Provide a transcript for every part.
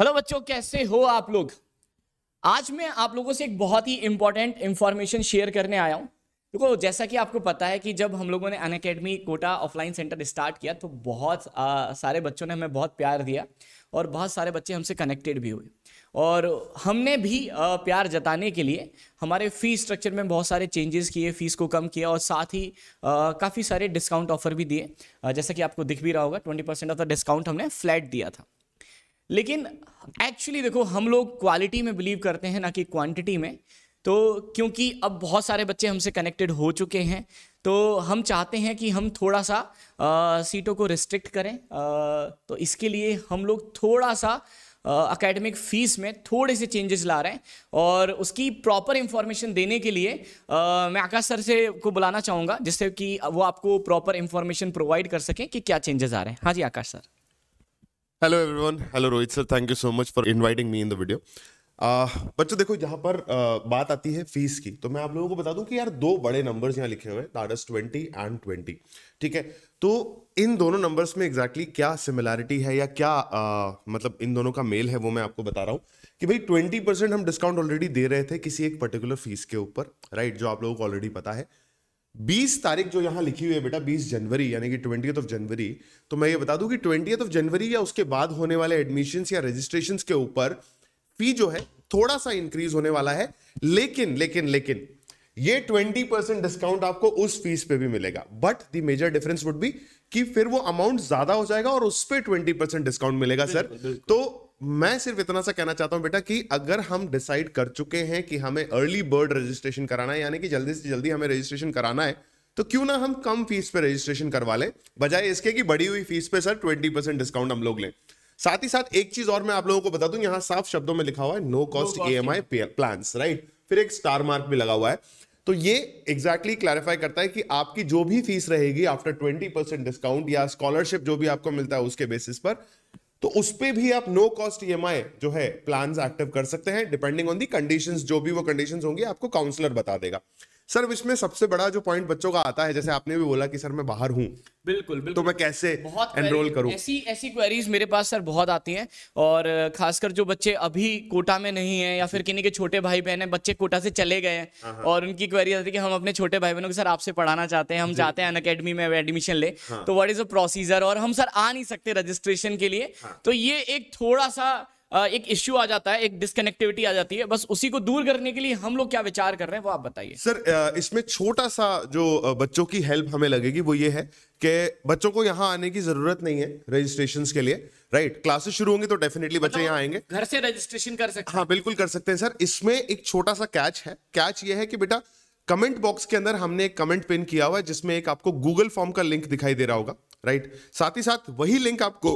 Hello बच्चों कैसे हो आप लोग आज मैं आप लोगों से एक बहुत ही इंपॉर्टेंट इंफॉर्मेशन शेयर करने आया हूँ देखो जैसा कि आपको पता है कि जब हम लोगों ने Unacademy Kota offline centre start किया तो बहुत आ, सारे बच्चों ने हमें बहुत प्यार दिया और बहुत सारे बच्चे हमसे कनेक्टेड भी हुए और हमने भी आ, प्यार जताने के लिए हमारे फ़ी स्ट्रक्चर में बहुत सारे चेंजेस किए फ़ीस को कम किया और साथ ही काफ़ी सारे डिस्काउंट ऑफर भी दिए जैसा कि आपको दिख भी रहा होगा twenty percent off the discount हमने फ्लैट दिया था लेकिन एक्चुअली देखो हम लोग क्वालिटी में बिलीव करते हैं ना कि क्वांटिटी में तो क्योंकि अब बहुत सारे बच्चे हमसे कनेक्टेड हो चुके हैं तो हम चाहते हैं कि हम थोड़ा सा आ, सीटों को रिस्ट्रिक्ट करें आ, तो इसके लिए हम लोग थोड़ा सा अकेडमिक फीस में थोड़े से चेंजेस ला रहे हैं और उसकी प्रॉपर इंफॉर्मेशन देने के लिए आ, मैं आकाश सर से को बुलाना चाहूँगा जिससे कि वो आपको प्रॉपर इंफॉर्मेशन प्रोवाइड कर सकें कि क्या चेंजेस आ रहे हैं हाँ जी Aakash sir hello everyone hello Rohit sir thank you so much for inviting me in the video बच्चों देखो यहाँ पर uh, बात आती है फीस की तो मैं आप लोगों को बता दूं कि यार दो बड़े नंबर्स यहाँ लिखे हुए हैं that is twenty and twenty ठीक है तो इन दोनों नंबर्स में एग्जैक्टली exactly क्या सिमिलैरिटी है या क्या uh, मतलब इन दोनों का मेल है वो मैं आपको बता रहा हूँ कि भाई ट्वेंटी परसेंट हम डिस्काउंट ऑलरेडी दे रहे थे किसी एक पर्टिकुलर फीस के ऊपर राइट right, जो आप लोगों को ऑलरेडी पता है बीस तारीख जो यहां लिखी हुई है बेटा बीस जनवरी यानी कि ट्वेंटी ऑफ जनवरी तो मैं ये बता दूं कि ट्वेंटी ऑफ जनवरी या उसके बाद होने वाले एडमिशन या रजिस्ट्रेशन के ऊपर फी जो है थोड़ा सा इंक्रीज होने वाला है लेकिन लेकिन लेकिन ये 20 परसेंट डिस्काउंट आपको उस फीस पे भी मिलेगा but the major difference would be कि फिर वो अमाउंट ज्यादा हो जाएगा और उस पर ट्वेंटी परसेंट डिस्काउंट मिलेगा सर तो मैं सिर्फ इतना सा कहना चाहता हूं बेटा कि अगर हम डिसाइड कर चुके हैं कि हमें अर्ली बर्ड रजिस्ट्रेशन कराना है यानी कि जल्दी से जल्दी हमें रजिस्ट्रेशन कराना है तो क्यों ना हम कम फीस पे रजिस्ट्रेशन करवा लें बजाय इसके कि बढ़ी हुई फीस पे सर ट्वेंटी परसेंट डिस्काउंट हम लोग लें साथ ही साथ एक चीज और मैं आप लोगों को बता दूं यहां साफ शब्दों में लिखा हुआ है no cost E M I plan right फिर एक स्टार मार्क भी लगा हुआ है तो ये एग्जैक्टली exactly क्लैरिफाई करता है कि आपकी जो भी फीस रहेगी आफ्टर ट्वेंटी परसेंट डिस्काउंट या स्कॉलरशिप जो भी आपको मिलता है उसके बेसिस पर तो उस पर भी आप नो कॉस्ट आई जो है प्लान एक्टिव कर सकते हैं डिपेंडिंग ऑन दी कंडीशन जो भी वो कंडीशन होंगी आपको काउंसलर बता देगा सर इसमें सबसे बड़ा जो पॉइंट बच्चों का आता है जैसे आपने भी बोला कि सर मैं बाहर हूँ बिल्कुल बिल्कुल तो मैं कैसे एनरोल करूँ ऐसी ऐसी क्वेरीज मेरे पास सर बहुत आती हैं और खासकर जो बच्चे अभी कोटा में नहीं है या फिर किन्हीं के छोटे भाई बहन है बच्चे कोटा से चले गए हैं हाँ, हाँ। और उनकी क्वेरी आती है कि हम अपने छोटे भाई बहनों को सर आपसे पढ़ाना चाहते हैं हम चाहते हैं अनकेडमी में एडमिशन ले हाँ। तो वट इज अ प्रोसीजर और हम सर आ नहीं सकते रजिस्ट्रेशन के लिए तो ये एक थोड़ा सा एक इश्यू आ जाता है एक डिसकनेक्टिविटी आ जाती है बस उसी को दूर करने के लिए हम लोग क्या विचार कर रहे हैं वो आप बताइए सर इसमें छोटा सा जो बच्चों की हेल्प हमें लगेगी वो ये है कि बच्चों को यहाँ आने की जरूरत नहीं है रजिस्ट्रेशन के लिए राइट क्लासेस शुरू होंगे तो डेफिनेटली बच्चे यहाँ आएंगे घर से रजिस्ट्रेशन कर सकते हाँ, हैं हाँ बिल्कुल कर सकते हैं सर इसमें एक छोटा सा कैच है कैच ये है कि बेटा कमेंट बॉक्स के अंदर हमने एक कमेंट पिन किया हुआ है जिसमें एक आपको गूगल फॉर्म का लिंक दिखाई दे रहा होगा राइट साथ ही साथ वही लिंक आपको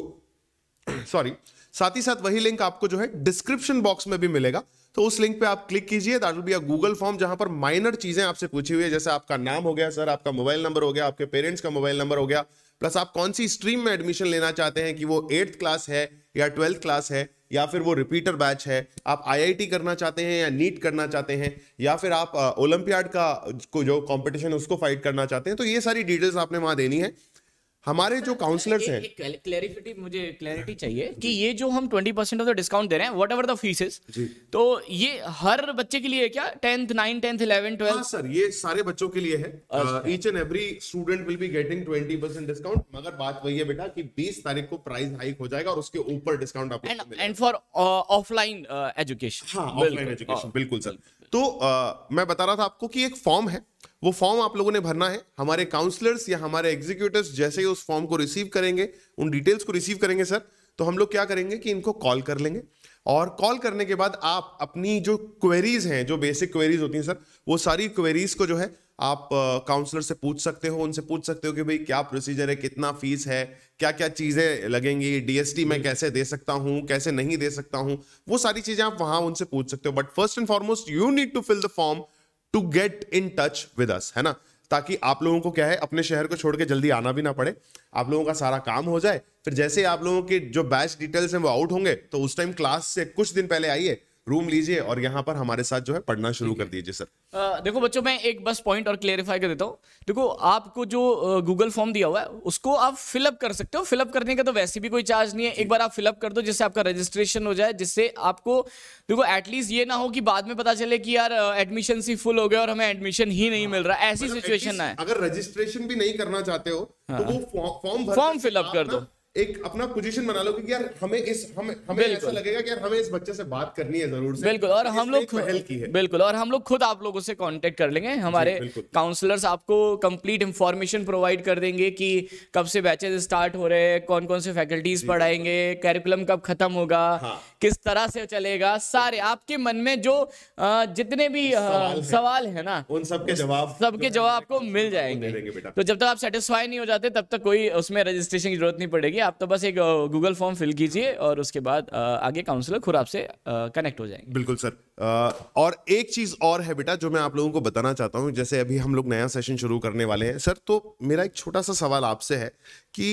सॉरी साथ ही साथ वही लिंक आपको जो है डिस्क्रिप्शन बॉक्स में भी मिलेगा तो उस लिंक पे आप क्लिक कीजिए that will be a Google form जहां पर माइनर चीजें आपसे पूछी हुई है जैसे आपका नाम हो गया सर आपका मोबाइल नंबर हो गया आपके पेरेंट्स का मोबाइल नंबर हो गया प्लस आप कौन सी स्ट्रीम में एडमिशन लेना चाहते हैं कि वो एट्थ क्लास है या ट्वेल्थ क्लास है या फिर वो रिपीटर बैच है आप आईआईटी करना चाहते हैं या नीट करना चाहते हैं या फिर आप ओलंपियाड का को जो कंपटीशन उसको फाइट करना चाहते हैं तो ये सारी डिटेल्स आपने वहां देनी है हमारे जो काउंसलर्स अच्छा, अच्छा, हैं क्लैरिटी मुझे क्लैरिटी चाहिए कि ये जो हम 20 परसेंट ऑफ द डिस्काउंट दे रहे हैं वट एवर द फीस तो ये हर बच्चे के लिए क्या tenth nine tenth eleven twelfth हाँ सर ये सारे बच्चों के लिए है each and every student will be getting 20 percent discount मगर बात वही है बेटा कि 20 तारीख को प्राइस हाइक हो जाएगा और उसके ऊपर डिस्काउंट आपको एंड फॉर ऑफलाइन एजुकेशन हाँ ऑफलाइन एजुकेशन बिल्कुल सर तो आ, मैं बता रहा था आपको कि एक फॉर्म है वो फॉर्म आप लोगों ने भरना है हमारे काउंसलर्स या हमारे एग्जीक्यूटिव जैसे ही उस फॉर्म को रिसीव करेंगे उन डिटेल्स को रिसीव करेंगे सर तो हम लोग क्या करेंगे कि इनको कॉल कर लेंगे और कॉल करने के बाद आप अपनी जो क्वेरीज हैं जो बेसिक क्वेरीज होती हैं सर वो सारी क्वेरीज को जो है आप काउंसलर से पूछ सकते हो उनसे पूछ सकते हो कि भाई क्या प्रोसीजर है कितना फीस है क्या क्या चीज़ें लगेंगी डीएसटी मैं कैसे दे सकता हूँ कैसे नहीं दे सकता हूँ वो सारी चीज़ें आप वहां उनसे पूछ सकते हो but first and foremost you need to fill the form to get in touch with us है ना ताकि आप लोगों को क्या है अपने शहर को छोड़ के जल्दी आना भी ना पड़े आप लोगों का सारा काम हो जाए फिर जैसे आप लोगों के जो बैच डिटेल्स हैं वो आउट होंगे तो उस टाइम क्लास से कुछ दिन पहले आइए रूम लीजिए और यहाँ पर हमारे साथ जो है पढ़ना शुरू कर दीजिए सर आ, देखो बच्चों मैं एक बस पॉइंट और क्लेरिफाई कर देता हूँ देखो आपको जो गूगल फॉर्म दिया हुआ है उसको आप फिलअप कर सकते हो फिलअप करने का तो वैसे भी कोई चार्ज नहीं है एक बार आप फिलअप कर दो जिससे आपका रजिस्ट्रेशन हो जाए जिससे आपको देखो एटलीस्ट ये ना हो कि बाद में पता चले कि यार एडमिशन सी फुल हो गया और हमें एडमिशन ही नहीं मिल रहा ऐसी सिचुएशन मतलब ना है अगर रजिस्ट्रेशन भी नहीं करना चाहते हो तो हाँ। वो फॉर्म फॉर्म फिलअप कर दो एक अपना पोजीशन बना लो कि यार हमें इस हमें हमें ऐसा लगेगा कि यार हमें इस बच्चे से बात करनी है जरूर से बिल्कुल और तो हम लोग पहल की है बिल्कुल और हम लोग खुद आप लोगों से कांटेक्ट कर लेंगे हमारे काउंसलर्स आपको कंप्लीट इंफॉर्मेशन प्रोवाइड कर देंगे कि कब से बैचेस स्टार्ट हो रहे हैं कौन कौन से फैकल्टीज पढ़ाएंगे कैरिकुलम कब खत्म होगा हाँ। किस तरह से चलेगा सारे आपके मन में जो जितने भी सवाल है ना उन सबके जवाब सबके जवाब आपको मिल जाएंगे तो जब तक आप सेटिस्फाई नहीं हो जाते तब तक कोई उसमें रजिस्ट्रेशन की जरूरत नहीं पड़ेगी आप तो बस एक गूगल फॉर्म फिल कीजिए और उसके बाद आगे काउंसलर खुद आपसे कनेक्ट हो जाएंगे बिल्कुल सर और एक चीज और है बेटा जो मैं आप लोगों को बताना चाहता हूँ जैसे अभी हम लोग नया सेशन शुरू करने वाले हैं सर तो मेरा एक छोटा सा सवाल आपसे है कि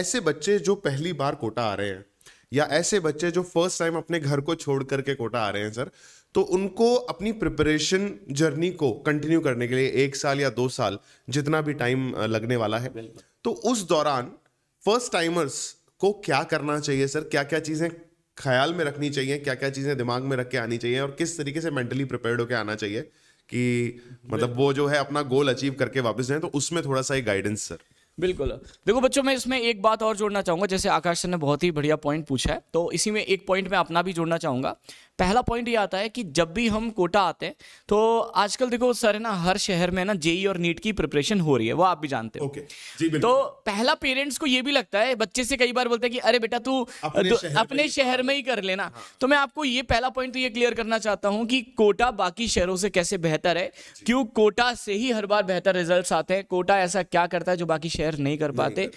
ऐसे बच्चे जो पहली बार कोटा आ रहे हैं या ऐसे बच्चे जो फर्स्ट टाइम अपने घर को छोड़ करके कोटा आ रहे हैं सर तो उनको अपनी प्रिपरेशन जर्नी को कंटिन्यू करने के लिए एक साल या दो साल जितना भी टाइम लगने वाला है तो उस दौरान फर्स्ट टाइमर्स को क्या करना चाहिए सर क्या क्या चीज़ें ख्याल में रखनी चाहिए क्या क्या चीज़ें दिमाग में रख के आनी चाहिए और किस तरीके से मेंटली प्रिपेयर्ड होकर आना चाहिए कि मतलब वो जो है अपना गोल अचीव करके वापस जाए तो उसमें थोड़ा सा गाइडेंस सर बिल्कुल देखो बच्चों मैं इसमें एक बात और जोड़ना चाहूंगा जैसे आकाश सर ने बहुत ही बढ़िया पॉइंट पूछा है तो इसी में एक पॉइंट मैं अपना भी जोड़ना चाहूंगा पहला पॉइंट ये आता है कि जब भी हम कोटा आते हैं तो आजकल देखो सर है ना हर शहर में ना जेई और नीट की प्रिपरेशन हो रही है वो आप भी जानते हो okay, तो पहला पेरेंट्स को ये भी लगता है बच्चे से कई बार बोलते हैं कि अरे बेटा तू अपने, शहर, अपने शहर में ही कर लेना हाँ। तो मैं आपको ये पहला पॉइंट तो ये क्लियर करना चाहता हूँ कि कोटा बाकी शहरों से कैसे बेहतर है क्यों कोटा से ही हर बार बेहतर रिजल्ट आते हैं कोटा ऐसा क्या करता है जो बाकी शहर नहीं कर पाते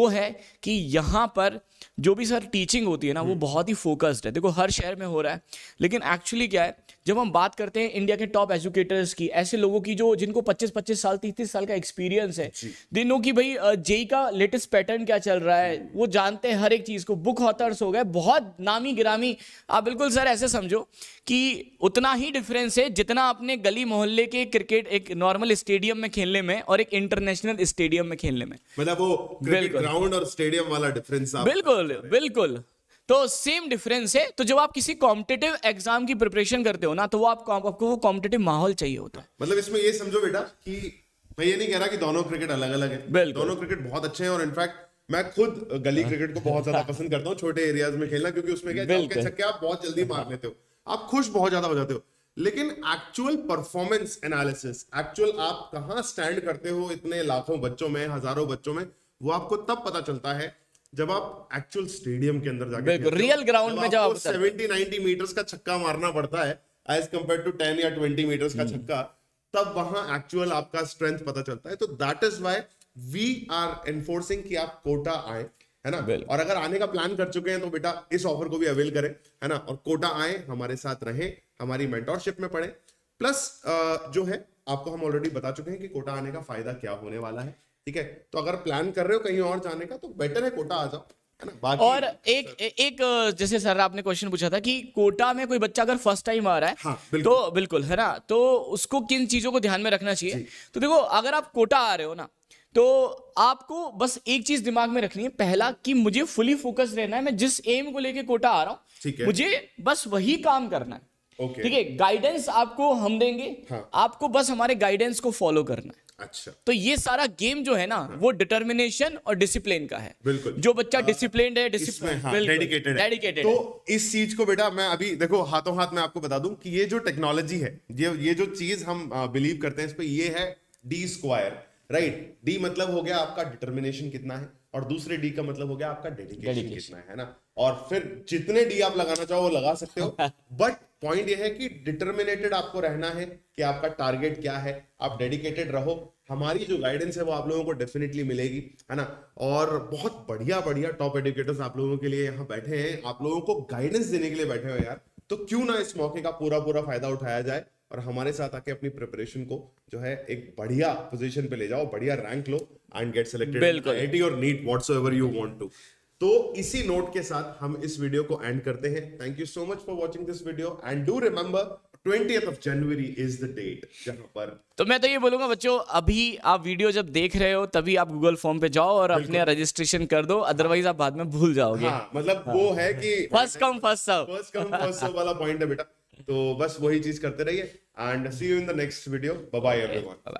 वो है कि यहाँ पर जो भी सर टीचिंग होती है ना वो हम्म। बहुत ही फोकस्ड है देखो हर शहर में हो रहा है लेकिन एक्चुअली क्या है जब हम बात करते हैं इंडिया के टॉप एजुकेटर्स की ऐसे लोगों की जो जिनको 25-25 साल 30-30 साल का एक्सपीरियंस है दिनों की भाई जेई e e का लेटेस्ट पैटर्न क्या चल रहा है वो जानते हैं हर एक चीज़ को बुक हॉथर्स हो गए बहुत नामी गिरामी आप बिल्कुल सर ऐसे समझो कि उतना ही डिफरेंस है जितना अपने गली मोहल्ले के क्रिकेट एक नॉर्मल स्टेडियम में खेलने में और एक इंटरनेशनल स्टेडियम में खेलने में मतलब वो ग्राउंड और स्टेडियम वाला डिफरेंस बिल्कुल बिल्कुल तो सेम डिफरेंस है तो जब आप किसी कॉम्पिटेटिव एग्जाम की प्रिपरेशन करते हो ना तो वो आप, आपको वो कॉम्पिटेटिव माहौल चाहिए होता है मतलब इसमें ये समझो बेटा कि मैं ये नहीं कह रहा कि दोनों क्रिकेट अलग अलग है दोनों क्रिकेट बहुत अच्छे हैं और इनफैक्ट मैं खुद गली क्रिकेट हाँ। को बहुत ज्यादा पसंद करता हूँ छोटे एरियाज में खेलना क्योंकि उसमें क्या छक्के आप बहुत जल्दी मार लेते हो आप खुश बहुत ज्यादा हो जाते हो लेकिन एक्चुअल परफॉर्मेंस एनालिसिस एक्चुअल आप कहाँ स्टैंड करते हो इतने लाखों बच्चों में हजारों बच्चों में वो आपको तब पता चलता है जब आप एक्चुअल स्टेडियम के अंदर जाके रियल ग्राउंड में जब आपको सेवेंटी नाइनटी मीटर्स का छक्का मारना पड़ता है एज कम्पेयर टू टेन या ट्वेंटी मीटर्स का हम्म। छक्का तब वहां एक्चुअल आपका स्ट्रेंथ पता चलता है तो that is why we are enforcing कि आप कोटा आए है ना और अगर आने का प्लान कर चुके हैं तो बेटा इस ऑफर को भी अवेल करें है ना और कोटा आए हमारे साथ रहे हमारी मेंटोरशिप में पढ़े प्लस जो है आपको हम ऑलरेडी बता चुके हैं कि कोटा आने का फायदा क्या होने वाला है ठीक है तो अगर प्लान कर रहे हो कहीं और जाने का तो बेटर है कोटा आ जाओ और एक एक जैसे सर आपने क्वेश्चन पूछा था कि कोटा में कोई बच्चा अगर फर्स्ट टाइम आ रहा है हाँ, बिल्कुल। तो बिल्कुल है ना तो उसको किन चीजों को ध्यान में रखना चाहिए तो देखो अगर आप कोटा आ रहे हो ना तो आपको बस एक चीज दिमाग में रखनी है पहला कि मुझे फुली फोकस रहना है मैं जिस एम को लेके कोटा आ रहा हूँ मुझे बस वही काम करना है ठीक है गाइडेंस आपको हम देंगे हाँ. आपको बस हमारे गाइडेंस को फॉलो करना है अच्छा तो ये सारा गेम जो है ना हाँ. वो डिटर्मिनेशन और डिसिप्लिन का है बिल्कुल जो बच्चा डिसिप्लिन हाँ। है डेडिकेटेड हाँ, डेडिकेटेड तो इस चीज को बेटा मैं अभी देखो हाथों हाथ में आपको बता दूं कि ये जो टेक्नोलॉजी है ये ये जो चीज हम बिलीव करते हैं इस पर ये है डी स्क्वायर राइट डी मतलब हो गया आपका डिटर्मिनेशन कितना है और दूसरे डी का मतलब हो गया आपका डेडिकेशन कितना है ना और फिर जितने डी आप लगाना चाहो वो लगा सकते हो बट पॉइंट ये है कि डिटर्मिनेटेड आपको रहना है कि आपका टारगेट क्या है आप डेडिकेटेड रहो हमारी जो गाइडेंस है वो आप लोगों को डेफिनेटली मिलेगी है ना और बहुत बढ़िया बढ़िया टॉप एडुकेटर्स आप लोगों के लिए यहाँ बैठे हैं आप लोगों को गाइडेंस देने के लिए बैठे हो यार तो क्यों ना इस मौके का पूरा पूरा फायदा उठाया जाए और हमारे साथ आके अपनी प्रिपरेशन को जो है एक बढ़िया पोजीशन पे ले जाओ बढ़िया रैंक लो एंड गेट सिलेक्टेड आईआईटी और NEET whatsoever you want to तो इसी नोट के साथ हम इस वीडियो को एंड करते हैं thank you so much for watching this video and do remember twentieth of January is the date पर तो मैं तो ये बोलूंगा बच्चों अभी आप वीडियो जब देख रहे हो तभी आप गूगल फॉर्म पे जाओ और अपने रजिस्ट्रेशन कर दो अदरवाइज आप बाद में भूल जाओगे हाँ, मतलब हाँ, वो है कि first come first serve first come first serve वाला पॉइंट है बेटा तो बस वही चीज करते रहिए and see you in the next video bye everyone